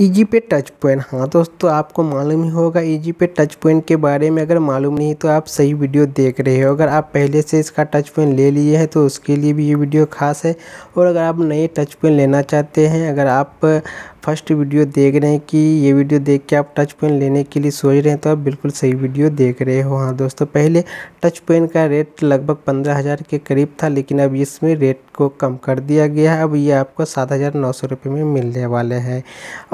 Easy e pay touch point हाँ दोस्तों आपको मालूम ही होगा easy e pay touch point के बारे में अगर मालूम नहीं तो आप सही वीडियो देख रहे हो अगर आप पहले से इसका टच पॉइंट ले लिए हैं तो उसके लिए भी ये वीडियो खास है और अगर आप नए टच पॉइंट लेना चाहते हैं अगर आप फर्स्ट वीडियो देख रहे हैं कि ये वीडियो देख के आप टच पेन लेने के लिए सोच रहे हैं तो आप बिल्कुल सही वीडियो देख रहे हो हाँ दोस्तों पहले टच पेन का रेट लगभग पंद्रह हज़ार के करीब था लेकिन अब इसमें रेट को कम कर दिया गया है अब ये आपको सात हज़ार नौ सौ रुपये में मिलने वाले हैं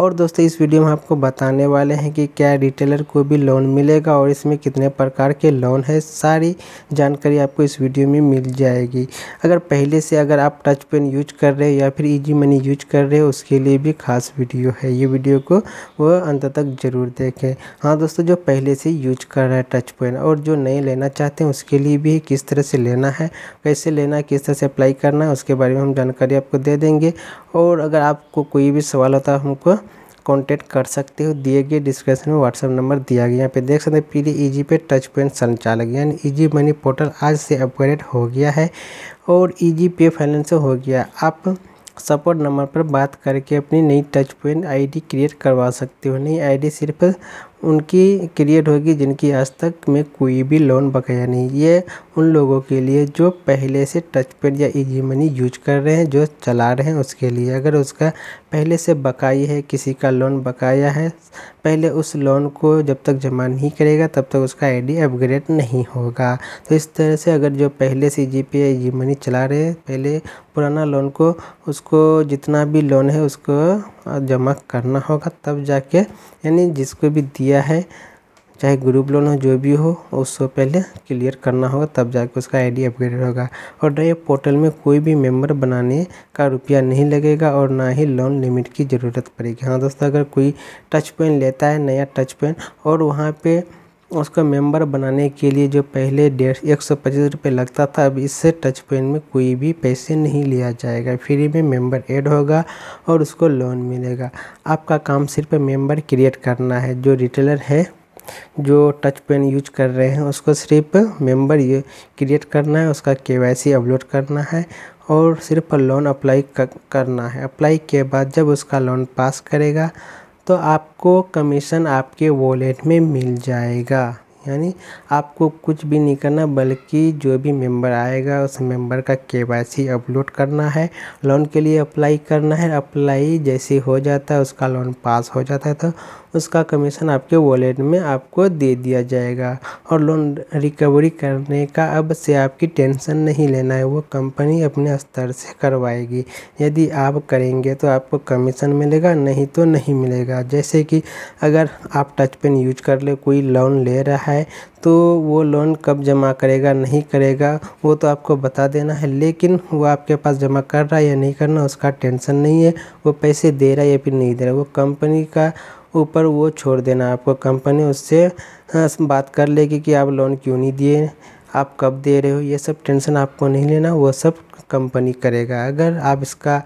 और दोस्तों इस वीडियो में आपको बताने वाले हैं कि क्या रिटेलर को भी लोन मिलेगा और इसमें कितने प्रकार के लोन है सारी जानकारी आपको इस वीडियो में मिल जाएगी अगर पहले से अगर आप टच पेन यूज कर रहे हो या फिर ईजी मनी यूज कर रहे हो उसके लिए भी खास वीडियो है ये वीडियो को वो अंत तक ज़रूर देखें हाँ दोस्तों जो पहले से यूज कर रहा है टच पेन और जो नए लेना चाहते हैं उसके लिए भी किस तरह से लेना है कैसे लेना है किस तरह से अप्लाई करना है उसके बारे में हम जानकारी आपको दे देंगे और अगर आपको कोई भी सवाल होता है हमको कॉन्टेक्ट कर सकते हो दिए गए डिस्क्रिप्शन में व्हाट्सअप नंबर दिया गया यहाँ पे देख सकते हैं पीली ईजी e पे टच पेन संचालक यानी ईजी मनी पोर्टल आज से अपग्रेड हो गया है और ईजी पे फाइनेंस हो गया आप सपोर्ट नंबर पर बात करके अपनी नई टच पॉइंट आईडी क्रिएट करवा सकते हो नई आईडी सिर्फ उनकी क्रिएट होगी जिनकी आज तक में कोई भी लोन बकाया नहीं ये उन लोगों के लिए जो पहले से टच पेड या इजी मनी यूज कर रहे हैं जो चला रहे हैं उसके लिए अगर उसका पहले से बकाया है किसी का लोन बकाया है पहले उस लोन को जब तक जमा नहीं करेगा तब तक उसका आईडी अपग्रेड नहीं होगा तो इस तरह से अगर जो पहले से जी पे या जी मनी चला रहे हैं पहले पुराना लोन को उसको जितना भी लोन है उसको जमा करना होगा तब जाके यानी जिसको भी दिया है चाहे ग्रुप लोन हो जो भी हो उसको पहले क्लियर करना होगा तब जाके उसका आईडी अपग्रेडेड होगा और ड्राइव पोर्टल में कोई भी मेंबर बनाने का रुपया नहीं लगेगा और ना ही लोन लिमिट की ज़रूरत पड़ेगी हाँ दोस्तों अगर कोई टच पेन लेता है नया टच पेन और वहाँ पे उसका मेंबर बनाने के लिए जो पहले डेढ़ एक सौ पच्चीस रुपये लगता था अब इससे टच पेन में कोई भी पैसे नहीं लिया जाएगा फ्री में मेंबर ऐड होगा और उसको लोन मिलेगा आपका काम सिर्फ मेंबर क्रिएट करना है जो रिटेलर है जो टच पेन यूज कर रहे हैं उसको सिर्फ मेंबर ये क्रिएट करना है उसका के अपलोड करना है और सिर्फ लोन अप्लाई करना है अप्लाई के बाद जब उसका लोन पास करेगा तो आपको कमीशन आपके वॉलेट में मिल जाएगा यानी आपको कुछ भी नहीं करना बल्कि जो भी मेंबर आएगा उस मेंबर का केवाईसी अपलोड करना है लोन के लिए अप्लाई करना है अप्लाई जैसे हो जाता है उसका लोन पास हो जाता है तो उसका कमीशन आपके वॉलेट में आपको दे दिया जाएगा और लोन रिकवरी करने का अब से आपकी टेंशन नहीं लेना है वो कंपनी अपने स्तर से करवाएगी यदि आप करेंगे तो आपको कमीशन मिलेगा नहीं तो नहीं मिलेगा जैसे कि अगर आप टच पेन यूज कर ले कोई लोन ले रहा है तो वो लोन कब जमा करेगा नहीं करेगा वो तो आपको बता देना है लेकिन वो आपके पास जमा कर रहा है या नहीं करना उसका टेंशन नहीं है वो पैसे दे रहा है या फिर नहीं दे रहा है वो कंपनी का ऊपर वो छोड़ देना आपको कंपनी उससे हाँ, बात कर लेगी कि आप लोन क्यों नहीं दिए आप कब दे रहे हो ये सब टेंशन आपको नहीं लेना वो सब कंपनी करेगा अगर आप इसका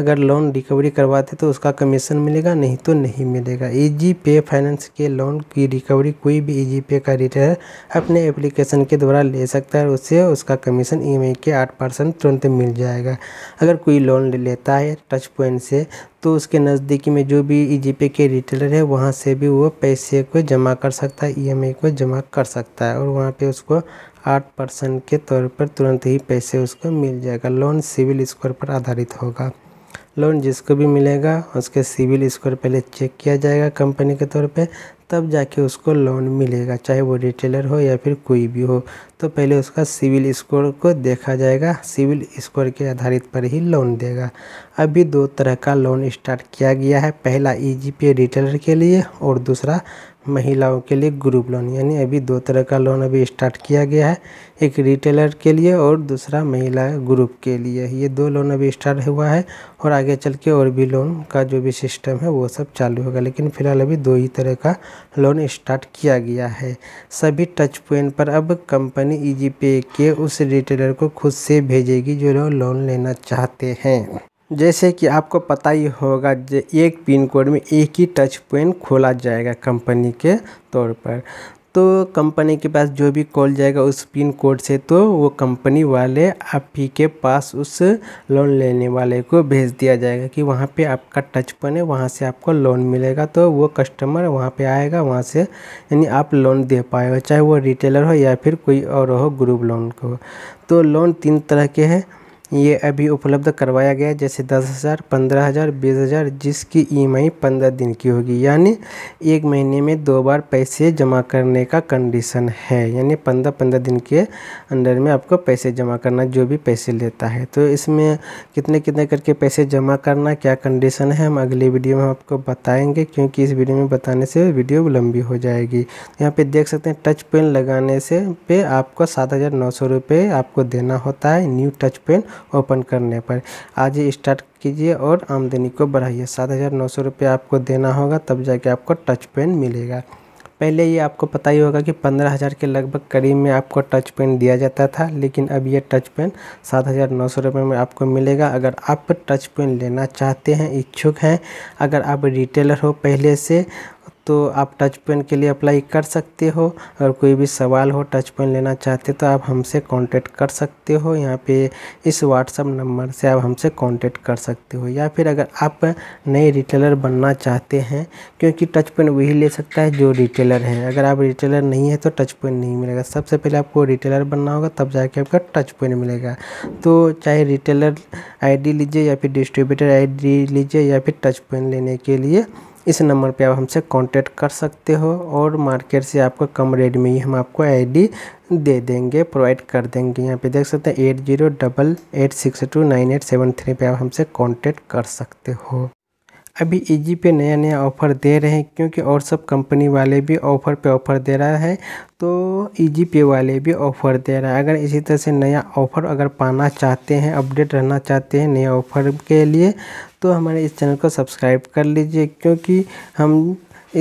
अगर लोन रिकवरी करवाते तो उसका कमीशन मिलेगा नहीं तो नहीं मिलेगा ईजी पे फाइनेंस के लोन की रिकवरी कोई भी ईजी पे का रिटेलर अपने एप्लीकेशन के द्वारा ले सकता है उससे उसका कमीशन ईएमआई e के आठ परसेंट तुरंत मिल जाएगा अगर कोई लोन ले लेता है टच पॉइंट से तो उसके नज़दीकी में जो भी ई e के रिटेलर है वहाँ से भी वो पैसे को जमा कर सकता है ई e को जमा कर सकता है और वहाँ पे उसको आठ परसेंट के तौर पर तुरंत ही पैसे उसको मिल जाएगा लोन सिविल स्कोर पर आधारित होगा लोन जिसको भी मिलेगा उसके सिविल स्कोर पहले चेक किया जाएगा कंपनी के तौर पे तब जाके उसको लोन मिलेगा चाहे वो रिटेलर हो या फिर कोई भी हो तो पहले उसका सिविल स्कोर को देखा जाएगा सिविल स्कोर के आधारित पर ही लोन देगा अभी दो तरह का लोन स्टार्ट किया गया है पहला ई e रिटेलर के लिए और दूसरा महिलाओं के लिए ग्रुप लोन यानी अभी दो तरह का लोन अभी स्टार्ट किया गया है एक रिटेलर के लिए और दूसरा महिला ग्रुप के लिए ये दो लोन अभी स्टार्ट हुआ है और आगे चल के और भी लोन का जो भी सिस्टम है वो सब चालू होगा लेकिन फिलहाल अभी दो ही तरह का लोन स्टार्ट किया गया है सभी टच पॉइंट पर अब कंपनी ई पे के उस रिटेलर को खुद से भेजेगी जो लोग लोन लेना चाहते हैं जैसे कि आपको पता ही होगा एक पिन कोड में एक ही टच पॉइंट खोला जाएगा कंपनी के तौर पर तो कंपनी के पास जो भी कॉल जाएगा उस पिन कोड से तो वो कंपनी वाले आप ही के पास उस लोन लेने वाले को भेज दिया जाएगा कि वहाँ पे आपका टच पॉइंट है वहाँ से आपको लोन मिलेगा तो वो कस्टमर वहाँ पे आएगा वहाँ से यानी आप लोन दे पाएगा चाहे वो रिटेलर हो या फिर कोई और हो ग्रुप लोन को तो लोन तीन तरह के हैं ये अभी उपलब्ध करवाया गया है जैसे दस हज़ार पंद्रह हज़ार बीस हज़ार जिसकी ई पंद्रह दिन की होगी यानी एक महीने में दो बार पैसे जमा करने का कंडीशन है यानी पंद्रह पंद्रह दिन के अंडर में आपको पैसे जमा करना जो भी पैसे लेता है तो इसमें कितने कितने करके पैसे जमा करना क्या कंडीशन है हम अगले वीडियो में आपको बताएँगे क्योंकि इस वीडियो में बताने से वीडियो लंबी हो जाएगी तो यहाँ पर देख सकते हैं टच पेन लगाने से पे आपको सात हज़ार नौ सौ रुपये आपको देना होता है न्यू टच पेन ओपन करने पर आज ही स्टार्ट कीजिए और आमदनी को बढ़ाइए सात हज़ार नौ सौ रुपये आपको देना होगा तब जाके आपको टच पेन मिलेगा पहले ये आपको पता ही होगा कि पंद्रह हज़ार के लगभग करीब में आपको टच पेन दिया जाता था लेकिन अब ये टच पेन सात हज़ार नौ सौ रुपये में आपको मिलेगा अगर आप टच पेन लेना चाहते हैं इच्छुक हैं अगर आप रिटेलर हो पहले से तो आप टच पेन के लिए अप्लाई कर सकते हो और कोई भी सवाल हो टच पेन लेना चाहते हो तो आप हमसे कांटेक्ट कर सकते हो यहाँ पे इस व्हाट्सअप नंबर से आप हमसे कांटेक्ट कर सकते हो या फिर अगर आप नए रिटेलर बनना चाहते हैं क्योंकि टच पेन वही ले सकता है जो रिटेलर है अगर आप रिटेलर नहीं है तो टच पेन नहीं मिलेगा सबसे पहले आपको रिटेलर बनना होगा तब जाके आपका टच पेन मिलेगा तो चाहे रिटेलर डी लीजिए या फिर डिस्ट्रीब्यूटर डी लीजिए या फिर टच पेन लेने के लिए इस नंबर पे आप हमसे कांटेक्ट कर सकते हो और मार्केट से आपको कम रेट में ही हम आपको आईडी दे देंगे प्रोवाइड कर देंगे यहाँ पे देख सकते हैं eight zero double eight six two nine eight seven three पर आप हमसे कांटेक्ट कर सकते हो अभी ईजी e पे नया नया ऑफ़र दे रहे हैं क्योंकि और सब कंपनी वाले भी ऑफ़र पे ऑफ़र दे रहा है तो ईजी e पे वाले भी ऑफ़र दे रहा है अगर इसी तरह से नया ऑफ़र अगर पाना चाहते हैं अपडेट रहना चाहते हैं नए ऑफ़र के लिए तो हमारे इस चैनल को सब्सक्राइब कर लीजिए क्योंकि हम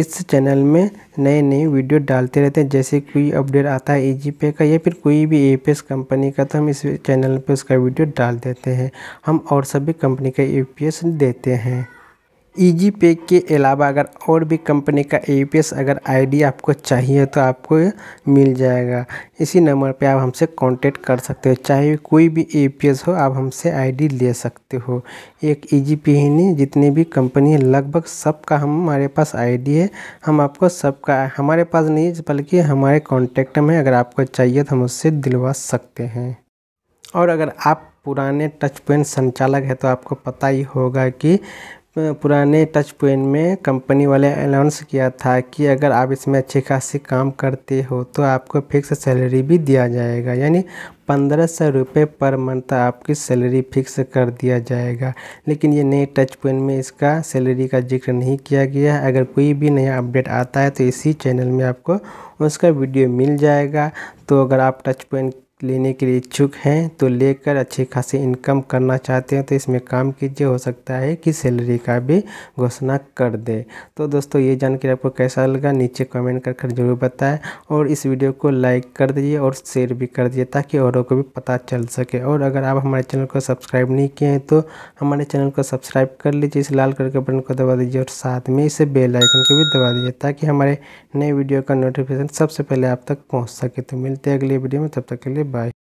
इस चैनल में नए नए वीडियो डालते रहते हैं जैसे कोई अपडेट आता है ई पे का या फिर कोई भी ए कंपनी का तो हम इस चैनल पे उसका वीडियो डाल देते हैं हम और सभी कंपनी का ए देते हैं ईजी e पे के अलावा अगर और भी कंपनी का ए पी एस अगर आईडी आपको चाहिए तो आपको मिल जाएगा इसी नंबर पे आप हमसे कांटेक्ट कर सकते हो चाहे कोई भी ए पी एस हो आप हमसे आईडी ले सकते हो एक ईजी e पे ही नहीं जितनी भी कंपनी है लगभग सबका हम हमारे पास आईडी है हम आपको सबका हमारे पास नहीं बल्कि हमारे कॉन्टेक्ट में अगर आपको चाहिए तो हम उससे दिलवा सकते हैं और अगर आप पुराने टच पॉइंट संचालक है तो आपको पता ही होगा कि पुराने टच पॉइंट में कंपनी वाले अनाउंस किया था कि अगर आप इसमें अच्छे खासे काम करते हो तो आपको फिक्स सैलरी भी दिया जाएगा यानी पंद्रह सौ रुपये पर मंथ आपकी सैलरी फिक्स कर दिया जाएगा लेकिन ये नए टच पॉइंट में इसका सैलरी का जिक्र नहीं किया गया है अगर कोई भी नया अपडेट आता है तो इसी चैनल में आपको उसका वीडियो मिल जाएगा तो अगर आप टच पॉइंट लेने के लिए इच्छुक हैं तो लेकर अच्छी खासी इनकम करना चाहते हैं तो इसमें काम कीजिए हो सकता है कि सैलरी का भी घोषणा कर दे तो दोस्तों ये जानकारी आपको कैसा लगा नीचे कमेंट कर कर जरूर बताएं और इस वीडियो को लाइक कर दीजिए और शेयर भी कर दीजिए ताकि औरों को भी पता चल सके और अगर आप हमारे चैनल को सब्सक्राइब नहीं किए हैं तो हमारे चैनल को सब्सक्राइब कर लीजिए इस लाल कलर के बटन को दबा दीजिए और साथ में इसे बेल आइकन को भी दबा दीजिए ताकि हमारे नए वीडियो का नोटिफिकेशन सबसे पहले आप तक पहुँच सके तो मिलते हैं अगले वीडियो में तब तक के लिए Bye.